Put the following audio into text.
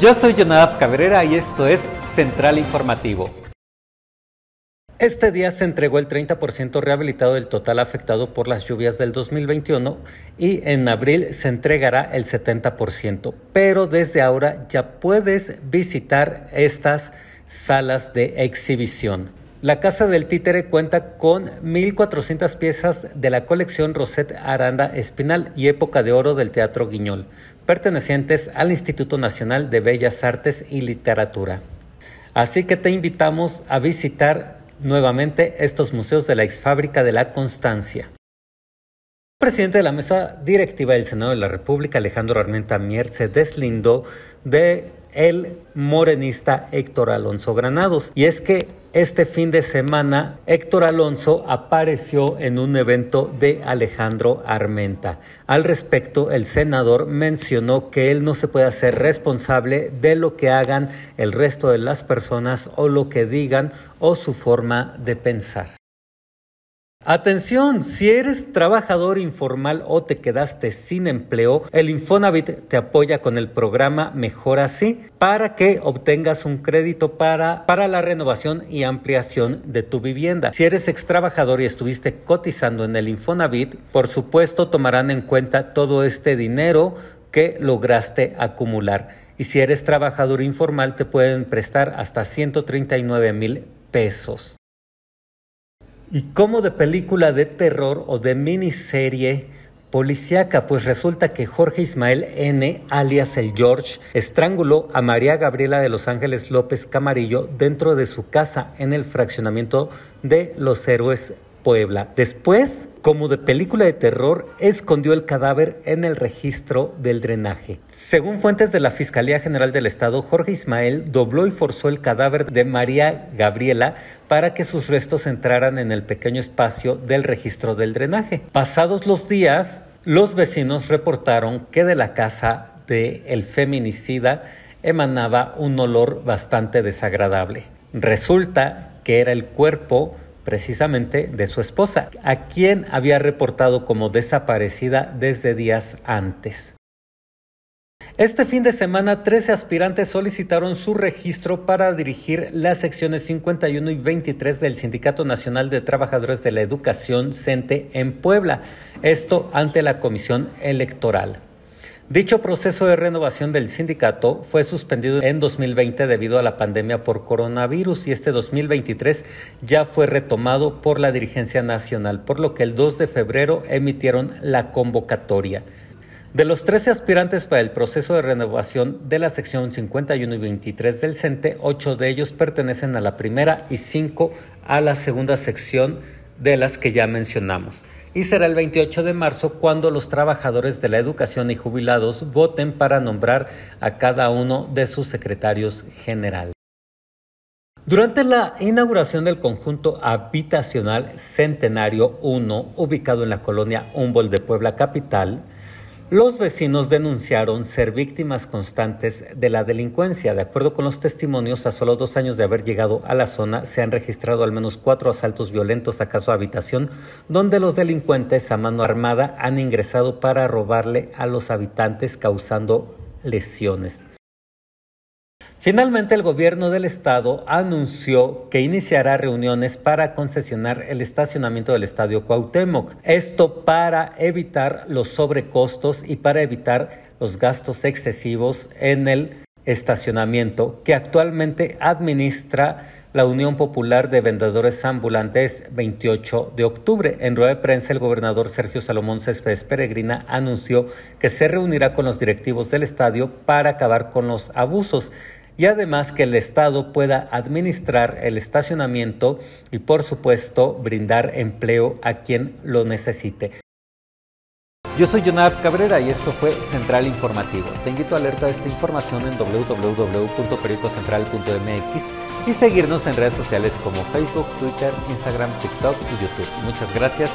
Yo soy Jonadab Cabrera y esto es Central Informativo. Este día se entregó el 30% rehabilitado del total afectado por las lluvias del 2021 y en abril se entregará el 70%, pero desde ahora ya puedes visitar estas salas de exhibición. La Casa del Títere cuenta con 1.400 piezas de la colección Rosette Aranda Espinal y Época de Oro del Teatro Guiñol, pertenecientes al Instituto Nacional de Bellas Artes y Literatura. Así que te invitamos a visitar nuevamente estos museos de la exfábrica de la Constancia. El presidente de la mesa directiva del Senado de la República, Alejandro Armenta Mier, se deslindó de el morenista Héctor Alonso Granados. Y es que este fin de semana Héctor Alonso apareció en un evento de Alejandro Armenta. Al respecto, el senador mencionó que él no se puede hacer responsable de lo que hagan el resto de las personas o lo que digan o su forma de pensar. Atención, si eres trabajador informal o te quedaste sin empleo, el Infonavit te apoya con el programa Mejor Así para que obtengas un crédito para, la renovación y ampliación de tu vivienda. Si eres extrabajador y estuviste cotizando en el Infonavit, por supuesto tomarán en cuenta todo este dinero que lograste acumular. Y si eres trabajador informal, te pueden prestar hasta 139 mil pesos. ¿Y cómo de película de terror o de miniserie policíaca? Pues resulta que Jorge Ismael N., alias el George, estranguló a María Gabriela de Los Ángeles López Camarillo dentro de su casa en el fraccionamiento de Los Héroes Puebla. Después, como de película de terror, escondió el cadáver en el registro del drenaje. Según fuentes de la Fiscalía General del Estado, Jorge Ismael dobló y forzó el cadáver de María Gabriela para que sus restos entraran en el pequeño espacio del registro del drenaje. Pasados los días, los vecinos reportaron que de la casa del el feminicida emanaba un olor bastante desagradable. Resulta que era el cuerpo precisamente de su esposa, a quien había reportado como desaparecida desde días antes. Este fin de semana, 13 aspirantes solicitaron su registro para dirigir las secciones 51 y 23 del Sindicato Nacional de Trabajadores de la Educación, CENTE, en Puebla, esto ante la Comisión Electoral. Dicho proceso de renovación del sindicato fue suspendido en 2020 debido a la pandemia por coronavirus y este 2023 ya fue retomado por la dirigencia nacional, por lo que el 2 de febrero emitieron la convocatoria. De los 13 aspirantes para el proceso de renovación de la sección 51 y 23 del CENTE, 8 de ellos pertenecen a la primera y 5 a la segunda sección de las que ya mencionamos y será el 28 de marzo cuando los trabajadores de la educación y jubilados voten para nombrar a cada uno de sus secretarios generales. Durante la inauguración del conjunto habitacional Centenario 1, ubicado en la colonia Humboldt de Puebla Capital, los vecinos denunciaron ser víctimas constantes de la delincuencia. De acuerdo con los testimonios, a solo dos años de haber llegado a la zona, se han registrado al menos cuatro asaltos violentos a casa habitación, donde los delincuentes a mano armada han ingresado para robarle a los habitantes, causando lesiones. Finalmente, el gobierno del estado anunció que iniciará reuniones para concesionar el estacionamiento del estadio Cuauhtémoc. Esto para evitar los sobrecostos y para evitar los gastos excesivos en el estacionamiento que actualmente administra la Unión Popular de Vendedores Ambulantes 28 de octubre. En rueda de prensa, el gobernador Sergio Salomón Céspedes Peregrina anunció que se reunirá con los directivos del estadio para acabar con los abusos y además que el Estado pueda administrar el estacionamiento y por supuesto brindar empleo a quien lo necesite. Yo soy Jonathan Cabrera y esto fue Central Informativo. Te invito a esta información en www.periodicocentral.mx y seguirnos en redes sociales como Facebook, Twitter, Instagram, TikTok y YouTube. Muchas gracias.